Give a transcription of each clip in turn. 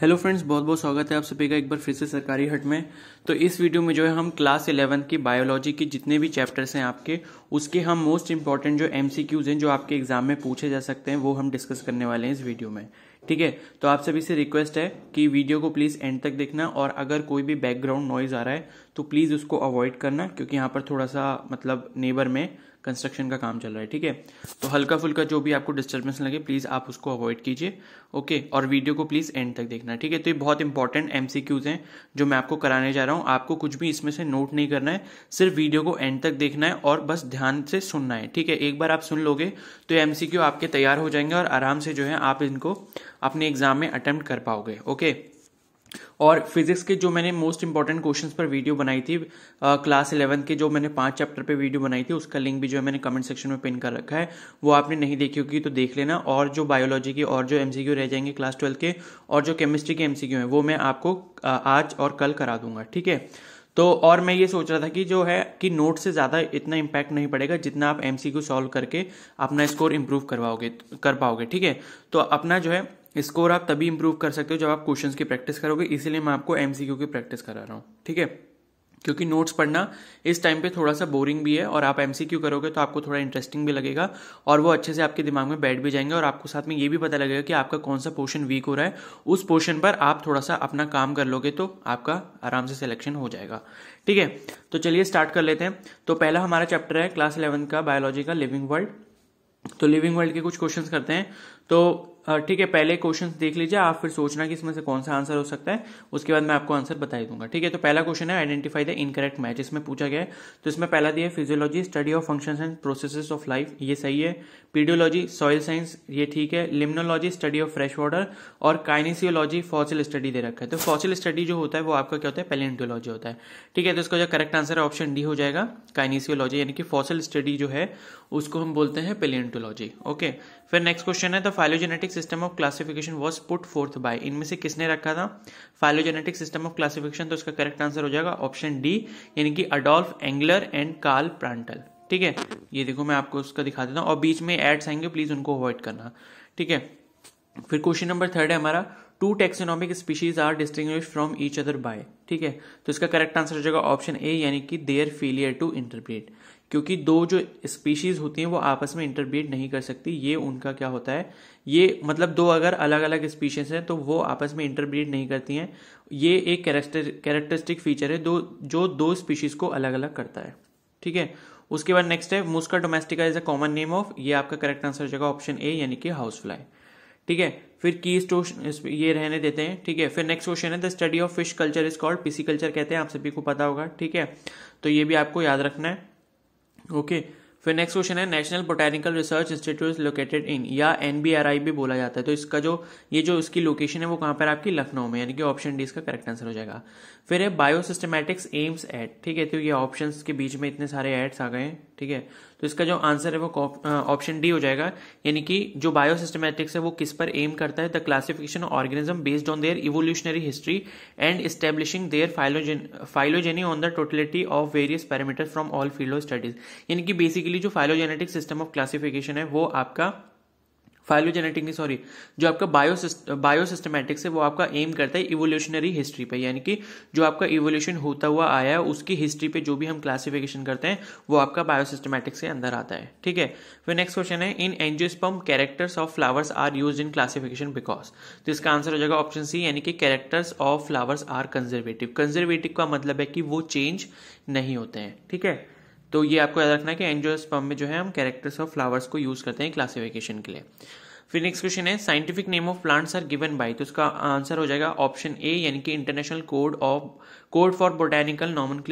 Hello friends बहुत बहुत स्वागत है आप सभी का एक बार फिर से सरकारी हट में तो इस वीडियो में जो है हम क्लास इलेवन की बायोलॉजी के जितने भी चैप्टर्स हैं आपके उसके हम मोस्ट इंपॉर्टेंट जो एम हैं जो आपके एग्जाम में पूछे जा सकते हैं वो हम डिस्कस करने वाले हैं इस वीडियो में ठीक है तो आप सभी से रिक्वेस्ट है कि वीडियो को प्लीज़ एंड तक देखना और अगर कोई भी बैकग्राउंड नॉइज आ रहा है तो प्लीज़ उसको अवॉइड करना क्योंकि यहाँ पर थोड़ा सा मतलब नेबर में कंस्ट्रक्शन का काम चल रहा है ठीक है तो हल्का फुल्का जो भी आपको डिस्टर्बेंस लगे प्लीज़ आप उसको अवॉइड कीजिए ओके और वीडियो को प्लीज़ एंड तक देखना ठीक है तो ये बहुत इंपॉर्टेंट एम हैं जो मैं आपको कराने जा रहा हूँ आपको कुछ भी इसमें से नोट नहीं करना है सिर्फ वीडियो को एंड तक देखना है और बस ध्यान से सुनना है ठीक है एक बार आप सुन लोगे तो एम आपके तैयार हो जाएंगे और आराम से जो है आप इनको अपने एग्जाम में अटैम्प्ट कर पाओगे ओके और फिजिक्स के जो मैंने मोस्ट इंपॉर्टेंट क्वेश्चंस पर वीडियो बनाई थी क्लास इलेवंथ के जो मैंने पांच चैप्टर पे वीडियो बनाई थी उसका लिंक भी जो है मैंने कमेंट सेक्शन में पिन कर रखा है वो आपने नहीं देखी होगी तो देख लेना और जो बायोलॉजी की और जो एमसीक्यू रह जाएंगे क्लास ट्वेल्थ के और जो केमिस्ट्री के एमसीक्यू हैं वो मैं आपको आज और कल करा दूंगा ठीक है तो और मैं ये सोच रहा था कि जो है कि नोट से ज़्यादा इतना इम्पैक्ट नहीं पड़ेगा जितना आप एम सॉल्व करके अपना स्कोर इम्प्रूव करवाओगे कर पाओगे ठीक है तो अपना जो है स्कोर आप तभी इंप्रूव कर सकते हो जब आप क्वेश्चंस की प्रैक्टिस करोगे इसीलिए मैं आपको एमसीक्यू की प्रैक्टिस करा रहा हूँ ठीक है क्योंकि नोट्स पढ़ना इस टाइम पे थोड़ा सा बोरिंग भी है और आप एमसीक्यू करोगे तो आपको थोड़ा इंटरेस्टिंग भी लगेगा और वो अच्छे से आपके दिमाग में बैठ भी जाएंगे और आपको साथ में ये भी पता लगेगा कि आपका कौन सा पोर्शन वीक हो रहा है उस पोर्शन पर आप थोड़ा सा अपना काम कर लोगे तो आपका आराम से सिलेक्शन हो जाएगा ठीक है तो चलिए स्टार्ट कर लेते हैं तो पहला हमारा चैप्टर है क्लास इलेवन का बायोलॉजी का लिविंग वर्ल्ड तो लिविंग वर्ल्ड के कुछ क्वेश्चन करते हैं तो ठीक है पहले क्वेश्चन देख लीजिए आप फिर सोचना कि इसमें से कौन सा आंसर हो सकता है उसके बाद मैं आपको आंसर बता दूंगा ठीक है तो पहला क्वेश्चन है आइडेंटिफाई द इनकरेक्ट मैच इसमें पूछा गया है तो इसमें पहला दिया physiology study of functions and processes of life ये सही है पीडियोलॉजी सॉइल साइंस ये ठीक है limnology study of fresh water और काइनेसियोलॉजी फॉसिल स्टडी दे रखा है तो फॉसिल स्टडी जो होता है वो आपका क्या होता है पेलेंटोलॉजी होता है ठीक है तो इसका जो करेक्ट आंसर है ऑप्शन डी हो जाएगा काइनेसियोलॉजी यानी कि फॉसिल स्टडी जो है उसको हम बोलते हैं पेलेंटोलॉजी ओके फिर नेक्स्ट क्वेश्चन है the phylogenetic system of classification was put forth by इनमें से किसने रखा था फाइलोजेनेटिक सिस्टम ऑफ क्लासिफिकेशन तो उसका करेक्ट आंसर हो जाएगा ऑप्शन डी यानी कि Adolf Engler and Karl Prantl ठीक है ये देखो मैं आपको उसका दिखा देता हूँ और बीच में एड्स आएंगे प्लीज उनको अवॉइड करना ठीक है फिर क्वेश्चन नंबर थर्ड है हमारा two taxonomic species are distinguish from each other by ठीक है तो इसका करेक्ट आंसर हो जाएगा ऑप्शन ए यानी कि देयर फेलियर टू इंटरप्रेट क्योंकि दो जो स्पीशीज़ होती हैं वो आपस में इंटरब्रीड नहीं कर सकती ये उनका क्या होता है ये मतलब दो अगर अलग अलग स्पीशीज़ हैं तो वो आपस में इंटरब्रीड नहीं करती हैं ये एक कैरेक्टर कैरेक्टरिस्टिक फीचर है दो जो दो स्पीशीज़ को अलग अलग करता है ठीक है उसके बाद नेक्स्ट है Musca domestica is a common name of ये आपका करेक्ट आंसर हो जाएगा ऑप्शन ए यानी कि हाउस फ्लाई ठीक है फिर की स्टोशन ये रहने देते हैं ठीक है फिर नेक्स्ट क्वेश्चन है the study of fish culture is called pisciculture कहते हैं आप सभी को पता होगा ठीक है तो ये भी आपको याद रखना है ओके फिर नेक्स्ट क्वेश्चन है national botanical research institute located in या एन भी बोला जाता है तो इसका जो ये जो इसकी लोकेशन है वो कहाँ पर आपकी लखनऊ में यानी कि ऑप्शन डी इसका करेक्ट आंसर हो जाएगा फिर है बायो एम्स एड ठीक है तो ये ऑप्शन के बीच में इतने सारे एड्स आ गए हैं ठीक है तो इसका जो आंसर है वो ऑप्शन डी हो जाएगा यानी कि जो बायो सिस्टमैटिक्स है वो किस पर एम करता है the classification organism based on their evolutionary history and establishing their phylogeny on the totality of various parameter from all field of studies यानी कि बेसिकली जो फाइलोजेनेटिक सिस्टम ऑफ क्लासिफिकेशन है वो आपका फाइलोजेनेटिक सॉरी जो आपका बायो है वो आपका एम करता है इवोल्यूशनरी हिस्ट्री पे यानी कि जो आपका इवोल्यूशन होता हुआ आया है उसकी हिस्ट्री पे जो भी हम क्लासिफिकेशन करते हैं वो आपका बायोसिस्टमैटिक्स के अंदर आता है ठीक है फिर नेक्स्ट क्वेश्चन है in angiosperm characters of flowers are use in classification because तो इसका आंसर हो जाएगा ऑप्शन सी यानी कि characters of flowers are conservative conservative का मतलब है कि वो चेंज नहीं होते हैं ठीक है तो ये आपको याद रखना है कि एंजियोस्पर्म में जो है हम कैरेक्टर्स ऑफ फ्लावर्स को यूज़ करते हैं क्लासिफिकेशन के लिए फिर नेक्स्ट क्वेश्चन है scientific name of plants are given by तो इसका आंसर हो जाएगा ऑप्शन ए यानी कि international code of code for botanical nomen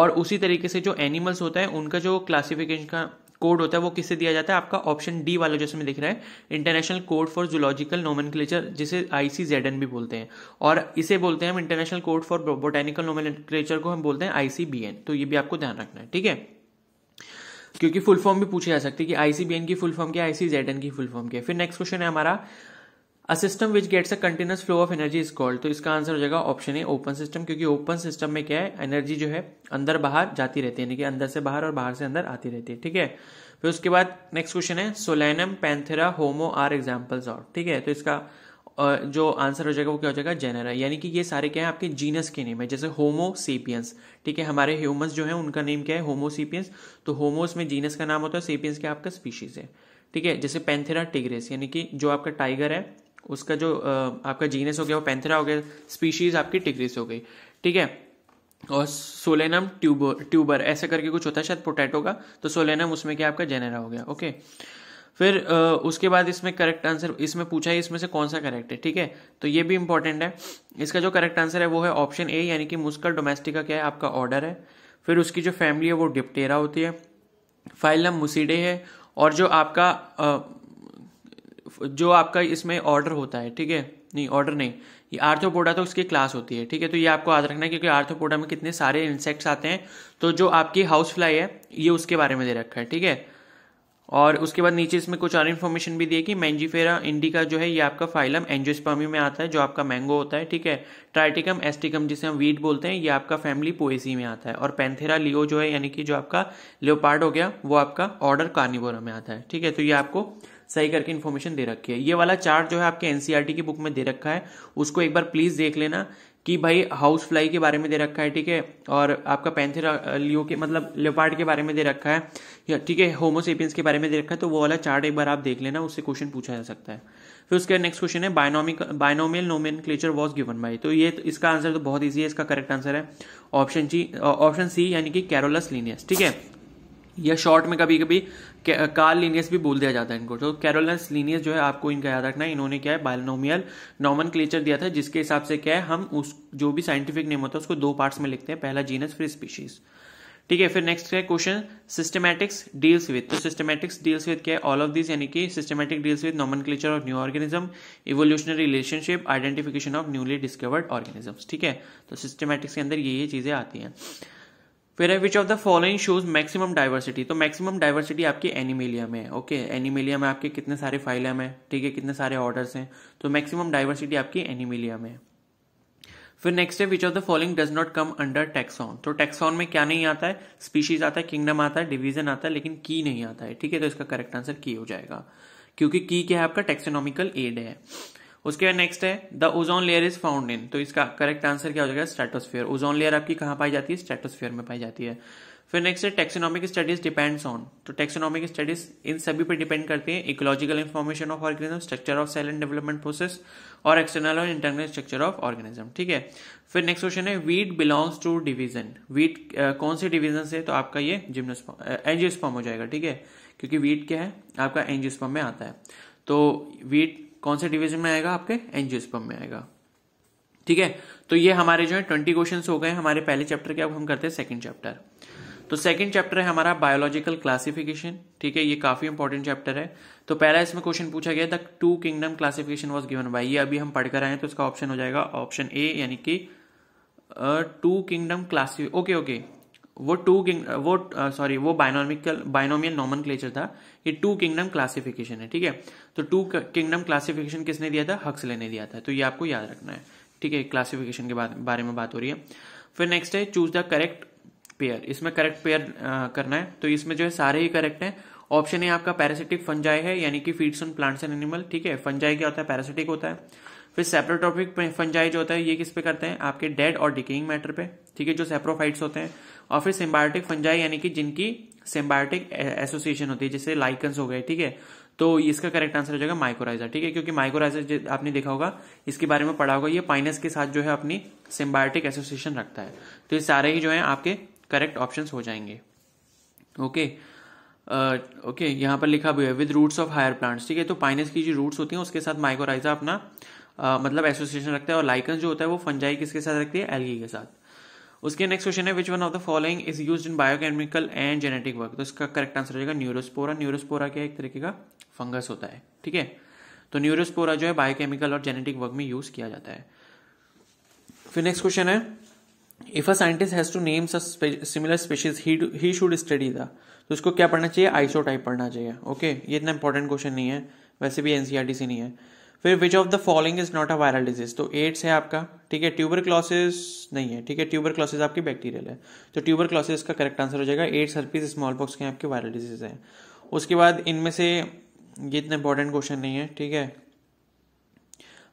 और उसी तरीके से जो एनिमल्स होता है उनका जो क्लासिफिकेशन का कोड होता है वो किससे दिया जाता है आपका ऑप्शन डी वाला जैसे में दिख रहा है international code for zoological nomen जिसे आई भी बोलते हैं और इसे बोलते हैं हम international code for botanical nomen को हम बोलते हैं आई तो ये भी आपको ध्यान रखना है ठीक है क्योंकि फुल फॉर्म भी पूछी जा सकती है कि आईसीबीएन की फुल फॉर्म क्या आईसीजेडन की फुल फॉर्म क्या फिर नेक्स्ट क्वेश्चन है हमारा a system which gets a continuous flow of energy is called तो इसका आंसर हो जाएगा ऑप्शन ए ओपन सिस्टम क्योंकि ओपन सिस्टम में क्या है एनर्जी जो है अंदर बाहर जाती रहती है यानी कि अंदर से बाहर और बाहर से अंदर आती रहती है ठीक है फिर उसके बाद नेक्स्ट क्वेश्चन है Solanum Panthera Homo are examples of ठीक है तो इसका जो आंसर हो जाएगा वो क्या हो जाएगा जेनरा यानी कि ये सारे क्या है आपके जीनस के नेम है जैसे होमोसीपियंस ठीक है हमारे ह्यूमंस जो है उनका नेम क्या है होमोसीपियंस तो होमोस में जीनस का नाम होता है सेपियंस क्या आपका स्पीशीज है ठीक है जैसे पैंथेरा टिग्रेस यानी कि जो आपका टाइगर है उसका जो आपका जीनस हो गया वो पैंथेरा हो गया स्पीशीज़ आपकी टिग्रिस हो गई ठीक है और सोलेनम ट्यूबर ट्यूबर ऐसा करके कुछ होता है शायद पोटैटो का तो सोलेनम उसमें क्या आपका जेनेरा हो गया ओके फिर उसके बाद इसमें करेक्ट आंसर इसमें पूछा है इसमें से कौन सा करेक्ट है ठीक है तो ये भी इंपॉर्टेंट है इसका जो करेक्ट आंसर है वो है ऑप्शन ए यानी कि मुस्कल डोमेस्टिका क्या है आपका ऑर्डर है फिर उसकी जो फैमिली है वो डिप्टेरा होती है फाइलम मुसीडे है और जो आपका जो आपका इसमें ऑर्डर होता है ठीक है नहीं ऑर्डर नहीं ये आर्थोपोडा तो उसकी क्लास होती है ठीक है तो ये आपको याद रखना है क्योंकि आर्थोपोडा में कितने सारे इंसेक्ट्स आते हैं तो जो आपकी हाउस फ्लाई है ये उसके बारे में दे रखा है ठीक है और उसके बाद नीचे इसमें कुछ और इन्फॉर्मेशन भी दी है कि मैंजीफेरा इंडिका जो है ये आपका फाइलम एंजियोस्पर्मी में आता है जो आपका मैंगो होता है ठीक है ट्राइटिकम एस्टिकम जिसे हम वीट बोलते हैं ये आपका फैमिली पोएसी में आता है और पैंथेरा लियो जो है यानी कि जो आपका लियोपार्ड हो गया वो आपका ऑर्डर कार्निवोरा में आता है ठीक है तो ये आपको सही करके इन्फॉर्मेशन दे रखी है ये वाला चार्ट जो है आपके एनसीईआरटी e की बुक में दे रखा है उसको एक बार प्लीज देख लेना कि भाई हाउस फ्लाई के बारे में दे रखा है ठीक है और आपका पैंथेरा लियो के मतलब लेपार्ड के बारे में दे रखा है या ठीक है होमोसेपियंस के बारे में दे रखा है तो वो वाला चार्ट एक बार आप देख लेना उससे क्वेश्चन पूछा जा सकता है फिर उसके नेक्स्ट क्वेश्चन है binomic binomial nomenclature was given by तो ये इसका आंसर तो बहुत ईजी है इसका करेक्ट आंसर है ऑप्शन जी ऑप्शन सी यानी कि कैरोलस लीनियस ठीक है या शॉर्ट में कभी कभी कार लीनियस भी बोल दिया जाता है इनको तो कैरोलस लीनियस जो है आपको इनका याद रखना है इन्होंने क्या है बायोनोमियल नॉमन क्लेचर दिया था जिसके हिसाब से क्या है हम उस जो भी साइंटिफिक नेम होता है उसको दो पार्ट्स में लिखते हैं पहला जीनस फिर स्पीशीज ठीक है फिर नेक्स्ट है क्वेश्चन सिस्टमैटिक्स डील्स विद तो सिस्टमैटिक्स डील्स विद क्या है ऑल ऑफ दिस यानी कि systematic deals with nomenclature of new organism evolutionary relationship identification of newly discovered organisms ठीक है तो सिस्टमैटिक्स के अंदर ये ये चीज़ें आती हैं फिर है which of the following shows maximum diversity तो मैक्सिमम डाइवर्सिटी आपकी एनिमेलिया में है ओके एनिमेलिया में आपके कितने सारे फाइलम है ठीक है कितने सारे ऑर्डर्स हैं तो मैक्सिमम डाइवर्सिटी आपकी एनिमेलिया में है फिर नेक्स्ट है which of the following does not come under taxon तो टैक्सॉन में क्या नहीं आता है स्पीशीज आता है किंगडम आता है डिविजन आता है लेकिन की नहीं आता है ठीक है तो इसका करेक्ट आंसर की हो जाएगा क्योंकि की क्या है आपका टेक्सोनॉमिकल एड है उसके बाद नेक्स्ट है the ozone layer is found in तो इसका करेक्ट आंसर क्या हो जाएगा स्ट्रेटोस्फेयर ओजोन लेयर आपकी कहाँ पाई जाती है स्ट्रेटोस्फेयर में पाई जाती है फिर नेक्स्ट है टेक्सोनॉमिक स्टडीज डिपेंड्स ऑन तो टेक्सोनॉमिक स्टडीज इन सभी पर डिपेंड करती है ecological information of organism structure of cell and development process और एक्सटर्नल और इंटरनल स्ट्रक्चर ऑफ ऑर्गेनिज्म ठीक है फिर नेक्स्ट क्वेश्चन है wheat belongs to division wheat कौन से डिवीजन से तो आपका ये जिम्नोस्पॉम एनजियोस्पॉम हो जाएगा ठीक है क्योंकि वीट क्या है आपका एनजियोस्पॉम में आता है तो वीट कौन से डिवीजन में आएगा आपके एंजियोस्पर्म में आएगा ठीक है तो ये हमारे जो है ट्वेंटी क्वेश्चन हो गए हमारे पहले चैप्टर के अब हम करते हैं सेकेंड चैप्टर तो सेकेंड चैप्टर है हमारा बायोलॉजिकल क्लासिफिकेशन ठीक है ये काफी इंपॉर्टेंट चैप्टर है तो पहला इसमें क्वेश्चन पूछा गया the two kingdom classification was given by ये अभी हम पढ़कर आए हैं तो इसका ऑप्शन हो जाएगा ऑप्शन ए यानी कि two kingdom classification okay okay वो टू किंग वो सॉरी uh, वो बायनोमिकल बाइनोमियल नॉमन था ये टू किंगडम क्लासिफिकेशन है ठीक है तो टू किंगडम क्लासिफिकेशन किसने दिया था हक्सले ने दिया था तो ये आपको याद रखना है ठीक है क्लासिफिकेशन के बारे में बात हो रही है फिर नेक्स्ट है चूज द करेक्ट पेयर इसमें करेक्ट पेयर uh, करना है तो इसमें जो है सारे ही करेक्ट हैं ऑप्शन है आपका पैरासिटिक फंजाई है यानी कि feeds on plants and animal ठीक है फंजाई क्या होता है पैरासिटिक होता है फिर सेप्रोटॉपिक फंजाई जो होता है ये किस पे करते हैं आपके डेड और डिकेइंग मैटर पे ठीक है जो सेप्रोफाइट्स होते हैं और फिर सिम्बायोटिक फंजाई यानी कि जिनकी सिम्बायोटिक एसोसिएशन होती है जैसे लाइकन्स हो गए ठीक है तो इसका करेक्ट आंसर हो जाएगा माइकोराइजा ठीक है क्योंकि माइकोराइजर आपने देखा होगा इसके बारे में पढ़ा होगा ये पाइनस के साथ जो है अपनी सिम्बायोटिक एसोसिएशन रखता है तो ये सारे ही जो है आपके करेक्ट ऑप्शन हो जाएंगे ओके ओके यहाँ पर लिखा भी है with roots of higher plants ठीक है तो पाइनस की जो रूट्स होती हैं उसके साथ माइकोराइजा अपना आ, मतलब एसोसिएशन रखता है और लाइकन जो होता है वो फंजाई किसके साथ रखती है एलगी के साथ उसके नेक्स्ट क्वेश्चन है which one of the following is use in biochemical and genetic work तो इसका करेक्ट आंसर हो जाएगा न्यूरोस्पोरा न्यूरोस्पोरा क्या एक तरीके का फंगस होता है ठीक है तो न्यूरोस्पोरा जो है बायोकेमिकल और जेनेटिक वर्क में यूज किया जाता है फिर नेक्स्ट क्वेश्चन है if a scientist has two names a similar species he should study the तो इसको क्या पढ़ना चाहिए आइसोटाइप पढ़ना चाहिए ओके ये इतना इंपॉर्टेंट क्वेश्चन नहीं है वैसे भी एनसीआरटी से e नहीं है फिर which of the following is not a viral disease तो एड्स है आपका ठीक है ट्यूबर क्लॉसेस नहीं है ठीक है ट्यूबर क्लॉसेज आपकी बैक्टीरियल है तो ट्यूबर क्लॉसेज का करेक्ट आंसर हो जाएगा एड्स हर्पीज स्मॉल पॉक्स के आपके वायरल डिजीज हैं उसके बाद इनमें से ये इतना इंपॉर्टेंट क्वेश्चन नहीं है ठीक है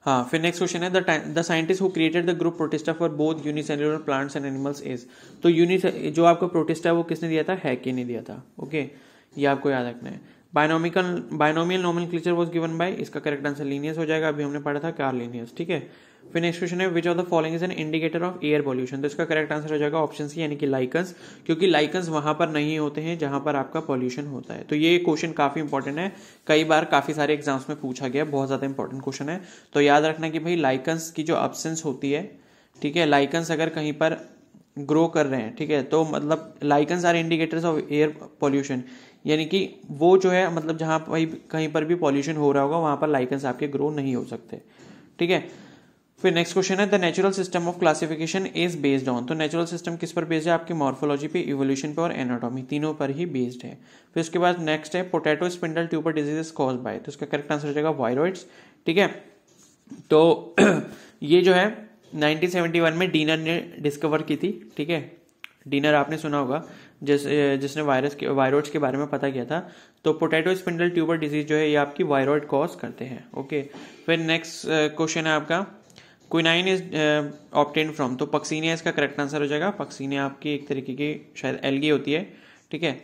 हाँ फिर नेक्स्ट क्वेश्चन है the the scientist who created the group Protista for both unicellular plants and animals is तो यूनि जो आपको प्रोटिस्टा वो किसने दिया था हैकी ने दिया था ओके ये आपको याद रखना है binomical binomial nomenclature was given by इसका करेक्ट आंसर लीनियस हो जाएगा अभी हमने पढ़ा था कार लीनियस ठीक है फिर नेक्स्ट क्वेश्चन है which of the following is an indicator of air pollution तो इसका करेक्ट आंसर हो जाएगा ऑप्शन सी यानी कि लाइकन्स क्योंकि लाइकन्स वहां पर नहीं होते हैं जहां पर आपका पॉल्यूशन होता है तो ये क्वेश्चन काफी इंपॉर्टेंट है कई बार काफी सारे एग्जाम्स में पूछा गया बहुत ज्यादा इंपॉर्टेंट क्वेश्चन है तो याद रखना कि भाई लाइकन्स की जो अब्सेंस होती है ठीक है लाइकन्स अगर कहीं पर ग्रो कर रहे हैं ठीक है तो मतलब lichens are indicators of air pollution यानी कि वो जो है मतलब जहाँ पर कहीं पर भी पॉल्यूशन हो रहा होगा वहाँ पर लाइकन्स आपके ग्रो नहीं हो सकते ठीक है फिर नेक्स्ट क्वेश्चन है the natural system of classification is based on तो नेचुरल सिस्टम किस पर बेस्ड है आपकी मॉर्फोलॉजी पे इवोल्यूशन पे और एनाटॉमी तीनों पर ही बेस्ड है फिर उसके बाद नेक्स्ट है potato spindle tuber disease cause by तो इसका करेक्ट आंसर हो जाएगा वायरॉइड्स ठीक है तो ये जो है 1971 में डीनर ने डिस्कवर की थी ठीक है डीनर आपने सुना होगा जिस जिसने वायरस के वायरोड्स के बारे में पता किया था तो पोटैटो स्पिंडल ट्यूबर डिजीज जो है ये आपकी वायरॉइड कॉज करते हैं ओके फिर नेक्स्ट क्वेश्चन है आपका क्विनाइन इज ऑप्टेन फ्रॉम तो पक्सीनिया इसका करेक्ट आंसर हो जाएगा पक्सीनिया आपकी एक तरीके की शायद एलगी होती है ठीक है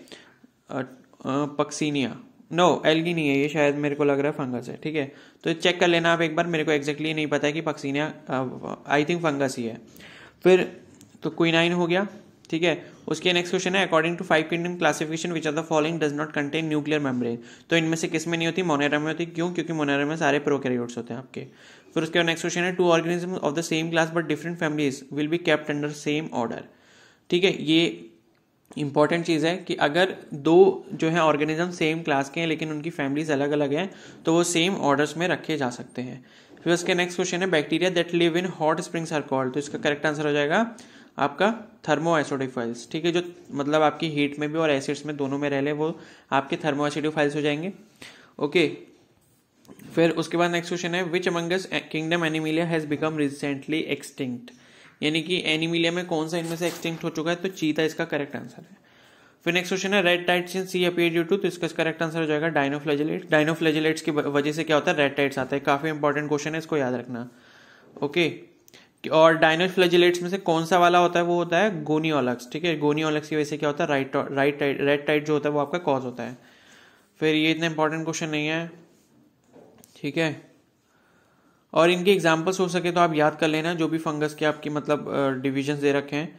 पक्सीनिया नो no, एलगी नहीं है ये शायद मेरे को लग रहा है फंगस है ठीक है तो चेक कर लेना आप एक बार मेरे को एग्जैक्टली नहीं पता है कि पक्सीनिया आई थिंक फंगस ही है फिर तो क्विनाइन हो गया ठीक है उसके नेक्स्ट क्वेश्चन है according to five kingdom classification which are the following does not contain nuclear membrane तो इनमें से किस में नहीं होती मोनेरा में होती क्यों क्योंकि मोनेरा में सारे प्रोकैरियोट्स होते हैं आपके फिर उसके नेक्स्ट क्वेश्चन है two organism of the same class but different families will be kept under same order ठीक है ये इंपॉर्टेंट चीज़ है कि अगर दो जो है ऑर्गेनिज्म सेम क्लास के हैं लेकिन उनकी फैमिलीज अलग अलग हैं तो वो सेम ऑर्डर्स में रखे जा सकते हैं फिर उसके नेक्स्ट क्वेश्चन है bacteria that live in hot springs are called तो इसका करेक्ट आंसर हो जाएगा आपका थर्मो एसोडोफाइल्स ठीक है जो मतलब आपकी हीट में भी और एसिड्स में दोनों में रह ले वो आपके थर्मो एसिडोफाइल्स हो जाएंगे ओके फिर उसके बाद नेक्स्ट क्वेश्चन है which amongst kingdom Animalia has become recently extinct यानी कि एनिमिलिया में कौन सा इनमें से एक्सटिंक्ट हो चुका है तो चीता इसका करेक्ट आंसर है फिर नेक्स्ट क्वेश्चन है red tides in sea appear due to तो इसका करेक्ट आंसर हो जाएगा डाइनोफ्लेजिलेट डाइनोफ्लेजिलेट्स की वजह से क्या होता है रेड टाइट्स आता है काफ़ी इंपॉर्टेंट क्वेश्चन है इसको याद रखना ओके okay. और फ्लेजिलेट्स में से कौन सा वाला होता है वो होता है गोनियोलक्स ठीक है गोनियोलक्स की वजह से क्या होता है right right tide red tide जो होता है वो आपका कॉज होता है फिर ये इतना इंपॉर्टेंट क्वेश्चन नहीं है ठीक है और इनके एग्जाम्पल्स हो सके तो आप याद कर लेना जो भी फंगस के आपके मतलब डिविजन दे रखे हैं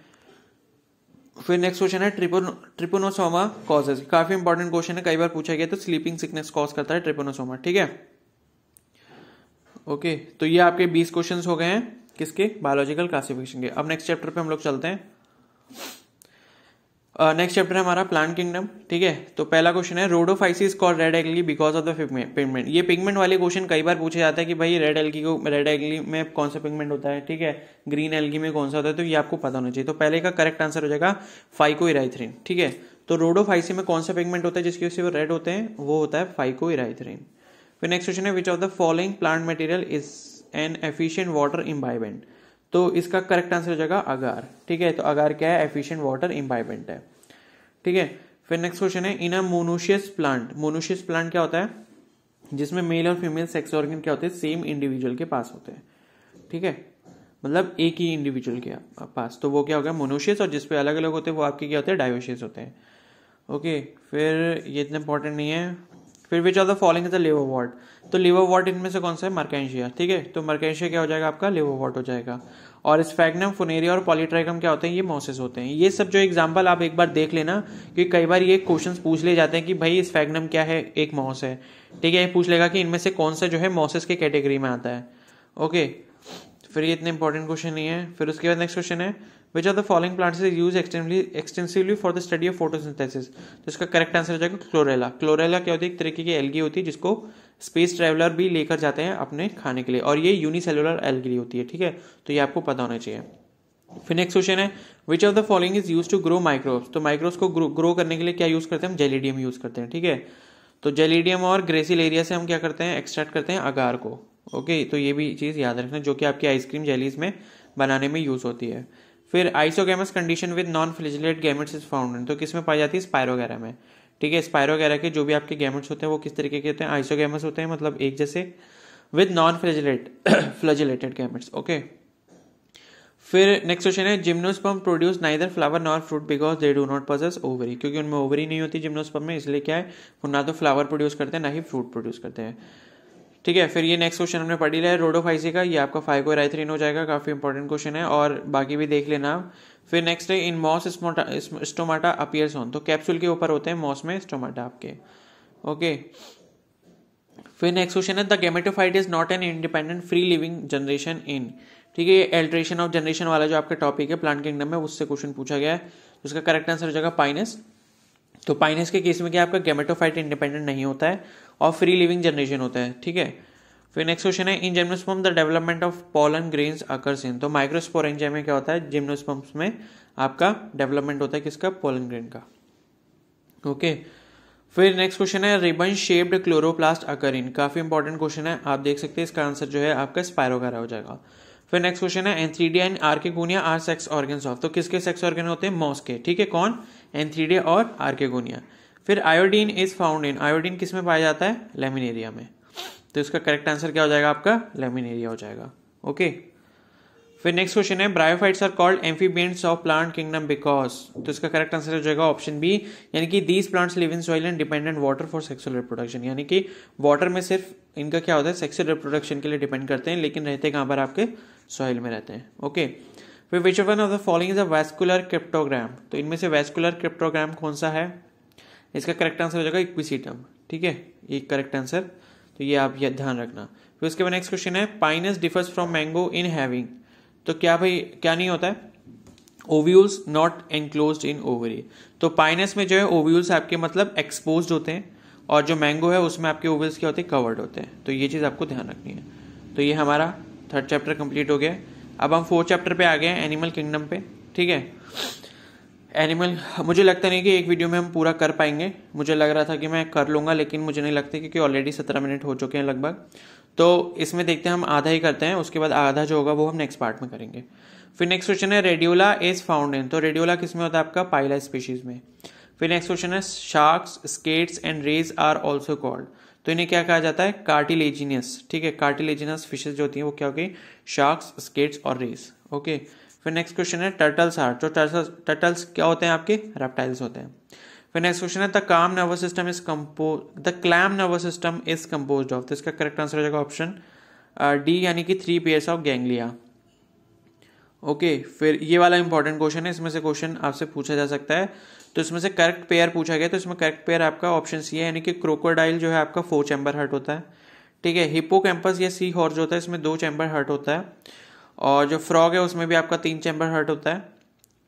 फिर नेक्स्ट क्वेश्चन है ट्रिपोन ट्रिपोनोसोमा कॉजेज काफी इंपॉर्टेंट क्वेश्चन है कई बार पूछा गया तो स्लीपिंग सिकनेस कॉज करता है ट्रिपोनोसोमा ठीक है ओके तो ये आपके बीस क्वेश्चन हो गए हैं किसके बायोलॉजिकल क्लासिफिकेशन के अब नेक्स्ट चैप्टर पे हम लोग चलते हैं नेक्स्ट चैप्टर है हमारा प्लांट किंगडम ठीक है तो पहला क्वेश्चन है Rhodophyceae call red algae because of the pigment ये पिगमेंट वाले क्वेश्चन कई बार पूछे जाते हैं कि भाई रेड एलगी को रेड एलगी में कौन सा पिगमेंट होता है ठीक है ग्रीन एलगी में कौन सा होता है तो ये आपको पता होना चाहिए तो पहले का करेक्ट आंसर हो जाएगा फाइको इराइथ्रिन ठीक है तो रोडोफाइसी में कौन सा पिगमेंट होता है जिसकी वजह से वो रेड होते हैं वो होता है फाइको इराइथ्रिन फिर नेक्स्ट क्वेश्चन है which of the following plant material is an efficient water imbibant तो इसका करेक्ट आंसर हो जाएगा अगार ठीक है तो अगार क्या है एफिशिएंट वाटर इम्बाइबेंट है ठीक है फिर नेक्स्ट क्वेश्चन है in a monoecious plant monoecious plant क्या होता है जिसमें मेल और फीमेल सेक्स ऑर्गन क्या होते हैं सेम इंडिविजुअल के पास होते हैं ठीक है मतलब एक ही इंडिविजुअल के पास तो वो क्या होगा मोनोशियस और जिसपे अलग अलग होते हैं वो आपके क्या होते हैं डायोशियस होते हैं ओके फिर ये इतना इंपॉर्टेंट नहीं है फिर which of the following is the liverwort तो लिवर वॉट इनमें से कौन सा है मर्केशिया ठीक है तो मर्केशिया क्या हो जाएगा आपका लिवर वॉट हो जाएगा और स्फैग्नम फुनेरिया और पॉलीट्राइकम क्या होते हैं ये मोसेस होते हैं ये सब जो एग्जाम्पल आप एक बार देख लेना क्योंकि कई बार ये क्वेश्चन पूछ ले जाते हैं कि भाई स्फैग्नम क्या है एक मॉस है ठीक है ये पूछ लेगा कि इनमें से कौन सा जो है मॉसेस के कैटेगरी में आता है ओके फिर ये इतने इंपॉर्टेंट क्वेश्चन नहीं है फिर उसके बाद नेक्स्ट क्वेश्चन है which are the following plants is use extensively extensively for the study of photosynthesis तो इसका करेक्ट आंसर हो जाएगा क्लोरेला क्लोरेला क्या होती है एक तरीके की एलगी होती है जिसको स्पेस ट्रेवलर भी लेकर जाते हैं अपने खाने के लिए और ये यूनिसेलुलर एलगी होती है ठीक है तो ये आपको पता होना चाहिए फिर नेक्स्ट क्वेश्चन है which of the following is use to grow microbes तो माइक्रोब्स को ग्रो करने के लिए क्या यूज करते हैं हम जेलीडियम यूज करते हैं ठीक है तो जेलीडियम और ग्रेसिल एरिया से हम क्या करते हैं एक्सट्रैक्ट करते हैं अगार को ओके तो ये भी चीज़ याद रखना जो कि आपकी आइसक्रीम जेलीज में बनाने में यूज होती है फिर isogamous condition with non flagellate gametes is found तो किस में पाई जाती है स्पायरोगैरा में ठीक है स्पायरोगैरा के जो भी आपके गैमेट्स होते हैं वो किस तरीके के होते हैं आइसोगेमस होते हैं मतलब एक जैसे with non flagellate flagellated gametes okay फिर नेक्स्ट क्वेश्चन है gymnosperm produce neither flower nor fruit because they do not possess ovary क्योंकि उनमें ओवरी नहीं होती जिम्नोस्पम में इसलिए क्या है वो ना तो फ्लावर प्रोड्यूस करते हैं ना ही फ्रूट प्रोड्यूस करते हैं ठीक है फिर ये नेक्स्ट क्वेश्चन हमने पढ़ी लिया है रोडो ऑफ का ये आपका फाइव को हो जाएगा काफ़ी इंपॉर्टेंट क्वेश्चन है और बाकी भी देख लेना फिर नेक्स्ट है in moss stomata appears on तो कैप्सूल के ऊपर होते हैं मॉस में स्टोमाटा आपके ओके फिर नेक्स्ट क्वेश्चन है the gametophyte is not an independent free living generation in ठीक है ये एल्ट्रेशन ऑफ जनरेशन वाला जो आपका टॉपिक है प्लांट किंगडम में उससे क्वेश्चन पूछा गया है उसका करेक्ट आंसर हो जाएगा पाइनस तो पाइनस के केस में क्या आपका गेमेटोफाइट इंडिपेंडेंट नहीं होता है और फ्री लिविंग जनरेशन होता है ठीक है फिर नेक्स्ट क्वेश्चन है in gymnosperm the development of pollen grains occurs in तो एंजाइम में क्या होता है जिम्नोस्पम्स में आपका डेवलपमेंट होता है किसका पॉलन ग्रेन का ओके फिर नेक्स्ट क्वेश्चन है ribbon shaped chloroplast occur in काफ़ी इंपॉर्टेंट क्वेश्चन है आप देख सकते हैं इसका आंसर जो है आपका स्पायरोगारा हो जाएगा फिर नेक्स्ट क्वेश्चन है antheridia and archegonia are sex organ of तो किसके सेक्स ऑर्गन होते हैं मॉस के ठीक है कौन एंथ्रीडिया और आर्केगोनिया फिर iodine is found in iodine किस में पाया जाता है लेमिन एरिया में तो इसका करेक्ट आंसर क्या हो जाएगा आपका लेमिन एरिया हो जाएगा ओके फिर नेक्स्ट क्वेश्चन है bryophytes are called amphibians of plant kingdom because तो इसका करेक्ट आंसर हो जाएगा ऑप्शन बी यानी कि these plants live in soil and dependent water for sexual reproduction यानी कि वाटर में सिर्फ इनका क्या होता है सेक्सुअल रिप्रोडक्शन के लिए डिपेंड करते हैं लेकिन रहते कहाँ पर आपके सॉइल में रहते हैं ओके फिर which one of the following is a vascular cryptogam तो इनमें से वैस्कुलर क्रिप्टोग्राम कौन सा है इसका करेक्ट आंसर हो जाएगा इक्विसिटम ठीक है ये करेक्ट आंसर तो ये आप यह ध्यान रखना फिर उसके बाद नेक्स्ट क्वेश्चन है Pinus differs from mango in having तो क्या भाई क्या नहीं होता है ovules not enclose in ovary तो पाइनस में जो है ओव्यूल्स आपके मतलब एक्सपोज होते हैं और जो मैंगो है उसमें आपके ओव्यूल्स क्या होते हैं कवर्ड होते हैं तो ये चीज़ आपको ध्यान रखनी है तो ये हमारा थर्ड चैप्टर कंप्लीट हो गया अब हम फोर्थ चैप्टर पे आ गए हैं एनिमल किंगडम पे ठीक है एनिमल मुझे लगता नहीं कि एक वीडियो में हम पूरा कर पाएंगे मुझे लग रहा था कि मैं कर लूँगा लेकिन मुझे नहीं लगता क्योंकि ऑलरेडी सत्रह मिनट हो चुके हैं लगभग तो इसमें देखते हैं हम आधा ही करते हैं उसके बाद आधा जो होगा वो हम नेक्स्ट पार्ट में करेंगे फिर नेक्स्ट क्वेश्चन है रेडियोला इज फाउंड इन तो रेडियोला किस में होता है आपका पाइला स्पीशीज में फिर नेक्स्ट क्वेश्चन है sharks skates and rays are also called तो इन्हें क्या कहा जाता है कार्टिलेजिनियस ठीक है कार्टिलेजिनस फिशेज जो होती हैं वो क्या होगी शार्क्स स्केट्स और रेज ओके okay? फिर नेक्स्ट क्वेश्चन है टर्टल्स आर तो टर्टल्स टर्टल्स क्या होते हैं आपके रेप्टाइल्स होते हैं फिर नेक्स्ट क्वेश्चन है the clam nervous system is compose the clam nervous system is compose of तो इसका करेक्ट आंसर हो जाएगा ऑप्शन डी यानी कि three pairs of ganglia okay फिर ये वाला इंपॉर्टेंट क्वेश्चन है इसमें से क्वेश्चन आपसे पूछा जा सकता है तो इसमें से करेक्ट पेयर पूछा गया तो इसमें करेक्ट पेयर आपका ऑप्शन सी है यानी कि क्रोकोडाइल जो है आपका फोर चैम्बर हर्ट होता है ठीक है हिपो कैंपस या सी हॉर्स होता है इसमें दो चैम्बर हर्ट होता है और जो फ्रॉग है उसमें भी आपका तीन चैम्बर हर्ट होता है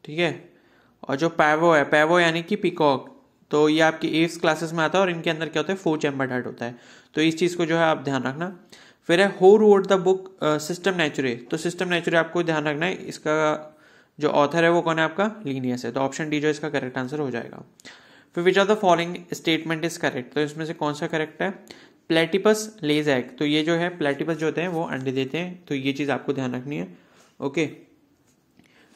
ठीक है और जो पैवो है पैवो यानी कि पिकॉक तो ये आपकी एट्थ क्लासेस में आता है और इनके अंदर क्या होता है फोर चैम्बर हर्ट होता है तो इस चीज़ को जो है आप ध्यान रखना फिर है who wrote the book Systema Naturae तो सिस्टम नेचुरे आपको ध्यान रखना है इसका जो ऑथर है वो कौन है आपका लीनियस है तो ऑप्शन डी जो इसका करेक्ट आंसर हो जाएगा फिर which are the following statement is correct तो इसमें से कौन सा करेक्ट है प्लेटिपस लेज एग तो ये जो है प्लेटिपस जो होते हैं वो अंडे देते हैं तो ये चीज़ आपको ध्यान रखनी है ओके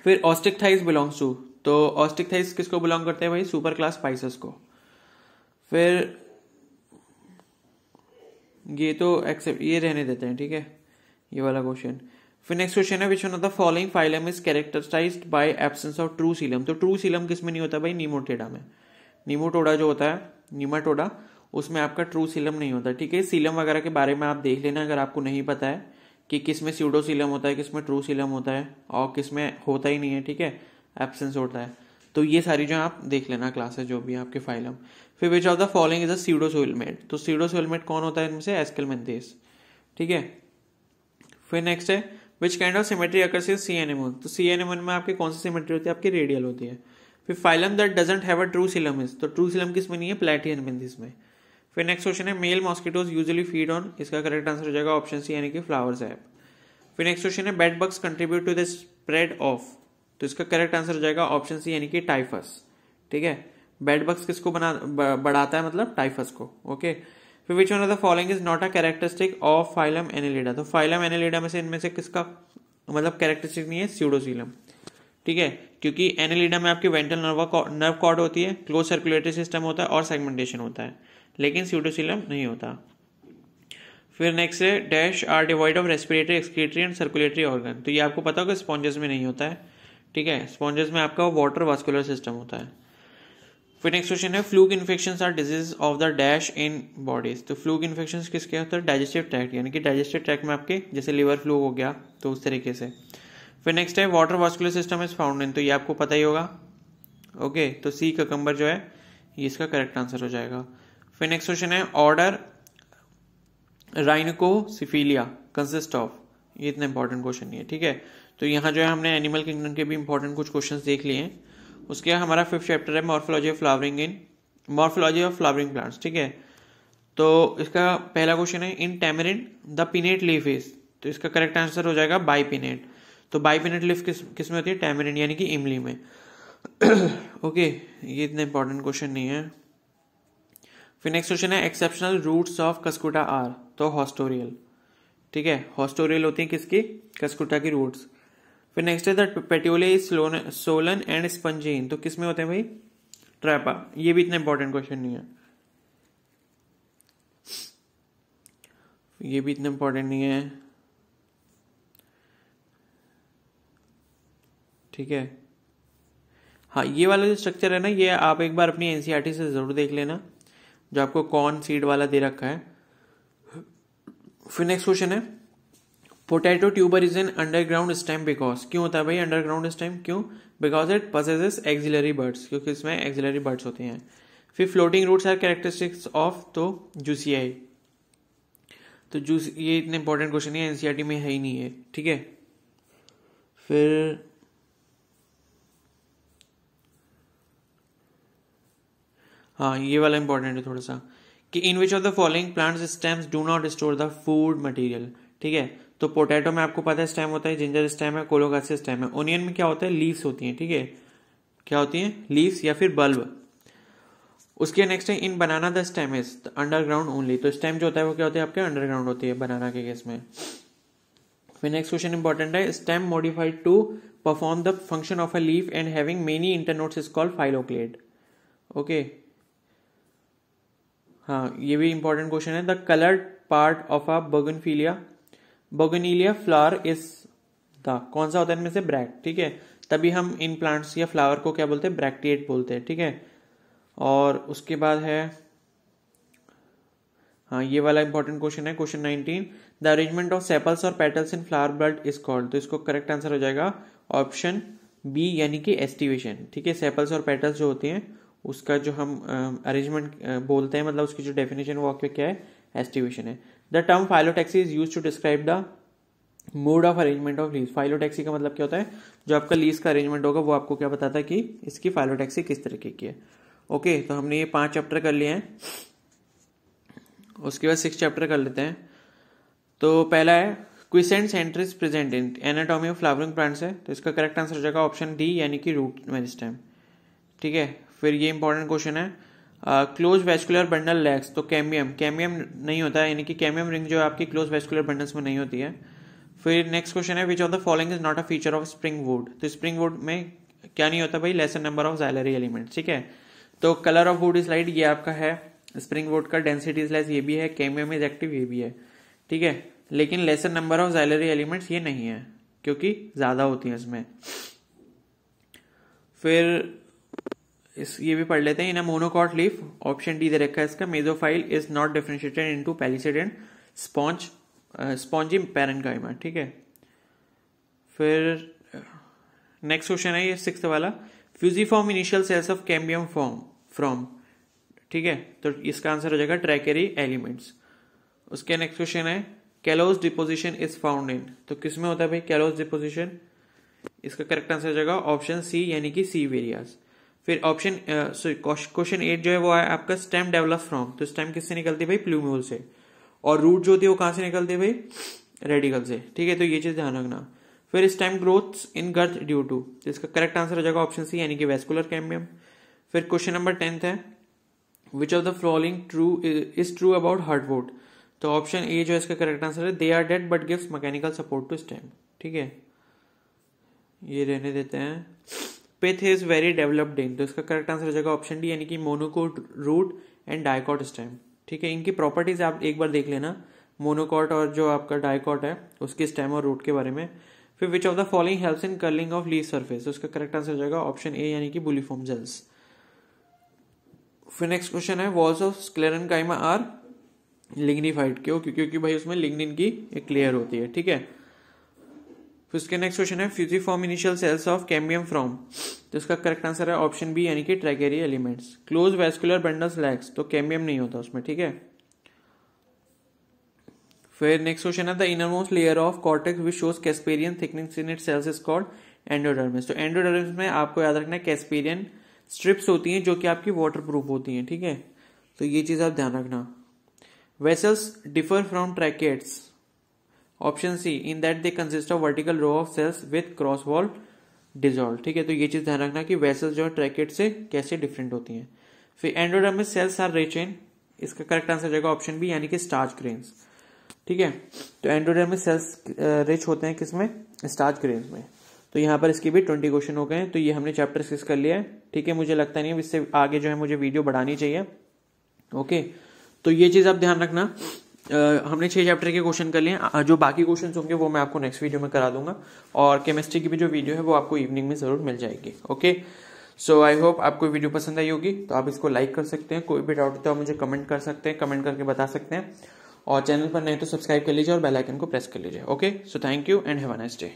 फिर ऑस्टिक थाइस बिलोंग्स टू तो ऑस्टिक थाइस किसको बिलोंग करते हैं भाई सुपर क्लास स्पाइसेस को फिर ये तो एक्सेप्ट ये रहने देते हैं ठीक है ये वाला क्वेश्चन फिर नेक्स्ट क्वेश्चन है which one of the following phylum is characterize by absence of true coelom तो ट्रू सीलम किस में नहीं होता भाई नीमोटेडा में नीमोटोडा जो होता है नीमाटोडा उसमें आपका ट्रू सीलम नहीं होता ठीक है सीलम वगैरह के बारे में आप देख लेना अगर आपको नहीं पता है कि किस में स्यूडो सीलम होता है किस में ट्रू सीलम होता है और किस में होता ही नहीं है ठीक है एबसेंस होता है तो ये सारी जो आप देख लेना क्लासेस जो भी आपके फाइलम फिर which of the following is a pseudocoelomate तो सीडो सोलमेट कौन होता है इनमें से मेन्देस ठीक है फिर नेक्स्ट है which kind of symmetry occurs sea sea anemone तो सी एन एम में आपकी कौन सी सिमेट्री होती है आपकी रेडियल होती है फिर phylum that doesn't have a true coelom is तो ट्रू सिलम किस में नहीं है प्लेटियन बिंदिस में फिर नेक्स्ट क्वेश्चन है male mosquitoes usually feed on इसका करेक्ट आंसर हो जाएगा ऑप्शन सी यानी कि फ्लावर्स ऐप फिर नेक्स्ट क्वेश्चन है bed bugs contribute to the spread of तो इसका करेक्ट आंसर हो जाएगा ऑप्शन सी यानी कि टाइफस ठीक है बेड बग्स किसको बना बढ़ाता है मतलब टाइफस को ओके फिर which one of the following is not a characteristic of phylum Annelida तो फाइलम एनिलीडा में से इनमें से किसका मतलब कैरेक्टरिस्टिक नहीं है सीडोसीलम ठीक है क्योंकि एनिलीडा में आपकी वेंटल नर्व नर्व कॉर्ड होती है क्लोज सर्कुलेटरी सिस्टम होता है और सेगमेंटेशन होता है लेकिन सीटोसिलम नहीं होता फिर नेक्स्ट है dash are devoid of respiratory excretory and circulatory organ तो ये आपको पता होगा स्पॉन्जेस में नहीं होता है ठीक है स्पॉन्जेस में आपका वाटर वास्कुलर सिस्टम होता है फिर नेक्स्ट क्वेश्चन है fluke infection are disease of the dash in bodies तो फ्लूक इन्फेक्शन किसके होते हैं डाइजेस्टिव ट्रैक्ट यानी कि डाइजेस्टिव ट्रैक्ट में आपके जैसे लिवर फ्लू हो गया तो उस तरीके से फिर नेक्स्ट है water vascular system is found in तो ये आपको पता ही होगा ओके तो सी ककम्बर जो है ये इसका करेक्ट आंसर हो जाएगा फिर नेक्स्ट क्वेश्चन है order Rhynchocephalia consist of ये इतना इंपॉर्टेंट क्वेश्चन नहीं है ठीक है तो यहाँ जो है हमने एनिमल किंगडम के भी इंपॉर्टेंट कुछ क्वेश्चन देख लिए हैं उसके हमारा फिफ्थ चैप्टर है morphology of flowering in morphology of flowering plants ठीक है तो इसका पहला क्वेश्चन है in tamarind the pinnate leaf is तो इसका करेक्ट आंसर हो जाएगा बाई पिनेट तो बाई पिनेट लीफ किस किस में होती है टेमरिन यानी कि इमली में ओके ये इतना इंपॉर्टेंट क्वेश्चन नहीं है फिर नेक्स्ट क्वेश्चन है exceptional roots of Cuscuta are तो हॉस्टोरियल ठीक है हॉस्टोरियल होती है किसकी कस्कुटा की रूट्स फिर नेक्स्ट है that petiole swollen and spongy तो किस में होते हैं भाई ट्रैपा ये भी इतना इंपॉर्टेंट क्वेश्चन नहीं है ये भी इतना इंपॉर्टेंट नहीं है ठीक है हाँ ये वाला जो स्ट्रक्चर है ना ये आप एक बार अपनी एनसीईआरटी e से ज़रूर देख लेना जो आपको कॉर्न सीड वाला दे रखा है फिर नेक्स्ट क्वेश्चन है potato tuber is an underground stem because क्यों होता है भाई अंडरग्राउंड स्टैम क्यों because it possesses axillary buds क्योंकि इसमें एक्जिलरी बर्ड्स होते हैं फिर floating roots are characteristics of तो जूसीआई तो जूस ये इतने इंपॉर्टेंट क्वेश्चन है एनसीईआरटी e में है ही नहीं है ठीक है फिर हाँ ये वाला इंपॉर्टेंट है थोड़ा सा कि in which of the following plants stems do not store the food material ठीक है तो पोटैटो में आपको पता है स्टेम होता है जिंजर स्टेम है कोलोगासी स्टेम है ओनियन में क्या होता है लीव्स होती हैं ठीक है क्या होती हैं लीव्स या फिर बल्ब उसके नेक्स्ट है in banana the stem is underground only तो स्टेम जो होता है वो क्या होता है आपके अंडरग्राउंड होती है बनाना के केस में फिर नेक्स्ट क्वेश्चन इंपॉर्टेंट है stem modified to perform the function of a leaf and having many internodes is called phylloclade okay हाँ ये भी इंपॉर्टेंट क्वेश्चन है the coloured part of a bougainvillea bougainvillea flower is the कौन सा होता है इनमें से ब्रैक ठीक है तभी हम इन प्लांट्स या फ्लावर को क्या बोलते हैं ब्रैक्टिएट बोलते हैं ठीक है और उसके बाद है हाँ ये वाला इंपॉर्टेंट क्वेश्चन है question nineteen the arrangement of sepals और petals in flower bud is called तो इसको करेक्ट आंसर हो जाएगा ऑप्शन बी यानी कि एस्टिवेशन ठीक है सेपल्स और पेटल्स जो होती हैं उसका जो हम अरेंजमेंट बोलते हैं मतलब उसकी जो डेफिनेशन वो आपके क्या है एस्टिवेशन है the term phyllotaxy is use to describe the mode of arrangement of leaves phyllotaxy का मतलब क्या होता है जो आपका लीज का अरेंजमेंट होगा वो आपको क्या बताता है कि इसकी फाइलोटैक्सी किस तरीके की है ओके तो हमने ये पांच चैप्टर कर लिए हैं उसके बाद सिक्स चैप्टर कर लेते हैं तो पहला है quiescent centres present in anatomy of flowering plants है तो इसका करेक्ट आंसर हो जाएगा ऑप्शन डी यानी कि रूट मेरिस्टम ठीक है फिर ये इंपॉर्टेंट क्वेश्चन है क्लोज वेस्कुलर बंडल लेग्स तो कैमियम कैमियम नहीं होता है यानी कि कैमियम रिंग जो है आपकी क्लोज वेस्कुलर बंडल्स में नहीं होती है फिर नेक्स्ट क्वेश्चन है which of the following is not a feature of spring wood तो स्प्रिंग वुड में क्या नहीं होता भाई lesser number of xylary element ठीक है तो colour of wood is light ये आपका है स्प्रिंग वुड का डेंसिटी इज लेस ये भी है कैमियम इज एक्टिव ये भी है ठीक है लेकिन lesser number of xylary elements ये नहीं है क्योंकि ज़्यादा होती है इसमें फिर इस ये भी पढ़ लेते हैं in a monocot leaf option D दे रखा है इसका mesophyll is not differentiated into palisade and sponge spongy parenchyma ठीक है फिर नेक्स्ट uh, क्वेश्चन है ये सिक्स वाला fusiform initial cells of cambium form from ठीक है तो इसका आंसर हो जाएगा ट्रैकेरी एलिमेंट्स उसके नेक्स्ट क्वेश्चन है callose deposition is found in तो किस में होता है भाई कैलोस डिपोजिशन इसका करेक्ट आंसर हो जाएगा ऑप्शन सी यानी कि सी वेरियाज़ फिर ऑप्शन सॉरी क्वेश्चन एट जो है वो आया आपका स्टेम डेवलप फ्रॉम तो स्टेम किससे निकलती है भाई प्लूमोल से और रूट जो होती है वो कहाँ से निकलती है भाई रेडिकल से ठीक है तो ये चीज़ ध्यान रखना फिर stem growth in girth due to तो इसका करेक्ट आंसर हो जाएगा ऑप्शन सी यानी कि वेस्कुलर कैम्बियम फिर क्वेश्चन नंबर टेंथ है which of the following true is true about wood तो ऑप्शन ए जो है इसका करेक्ट आंसर है they are dead but gives mechanical support to stem ठीक है ये रहने देते हैं pith is very developed in तो इसका करेक्ट आंसर हो जाएगा ऑप्शन डी यानी कि monocot root and dicot stem ठीक है इनकी प्रॉपर्टीज आप एक बार देख लेना मोनोकॉट और जो आपका डायकॉट है उसके स्टेम और रूट के बारे में फिर which of the following helps in curling of leaf surface उसका करेक्ट आंसर हो जाएगा ऑप्शन ए यानी कि बुलीफॉर्म जेल्स फिर नेक्स्ट क्वेश्चन है walls of sclerenchyma are lignified क्यों क्योंकि भाई उसमें लिग्निन की एक लेयर होती है ठीक है फिर उसके नेक्स्ट क्वेश्चन है fusiform initial cells of cambium from तो इसका करेक्ट आंसर है ऑप्शन बी यानी कि tracheary elements closed vascular bundles lacks तो कैम्बियम नहीं होता उसमें ठीक है फिर नेक्स्ट क्वेश्चन है the innermost layer of cortex which shows casparian thickening in it cells is called endodermis तो एंडोडर्मिस में आपको याद रखना है कैस्पेरियन स्ट्रिप्स होती हैं जो कि आपकी वाटर प्रूफ होती हैं ठीक है तो ये चीज़ आप ध्यान रखना vessels differ from tracheids option C in that they consist of vertical row of cells with cross wall dissolve ठीक है तो ये चीज ध्यान रखना कि वेसल्स जो है ट्रैकेट से कैसे डिफरेंट होती हैं फिर एंड्रोडम में सेल्स आर रिच इन इसका करेक्ट आंसर जाएगा ऑप्शन बी यानी कि स्टार्च ग्रेन्स ठीक है तो एंड्रोडम में सेल्स रिच होते हैं किसमें स्टार्च ग्रेन्स में तो यहाँ पर इसके भी ट्वेंटी क्वेश्चन हो गए तो ये हमने चैप्टर सिक्स कर लिया है ठीक है मुझे लगता नहीं है इससे आगे जो है मुझे वीडियो बढ़ानी चाहिए ओके तो ये चीज़ आप ध्यान रखना हमने छः चैप्टर के क्वेश्चन कर लिए जो बाकी क्वेश्चन होंगे वो मैं आपको नेक्स्ट वीडियो में करा दूंगा और केमिस्ट्री की भी जो वीडियो है वो आपको इवनिंग में ज़रूर मिल जाएगी ओके सो आई होप आपको वीडियो पसंद आई होगी तो आप इसको लाइक कर सकते हैं कोई भी डाउट होता है मुझे कमेंट कर सकते हैं कमेंट करके बता सकते हैं और चैनल पर नहीं तो सब्सक्राइब कर लीजिए और बेल आइकन को प्रेस कर लीजिए okay so thank you and have a nice day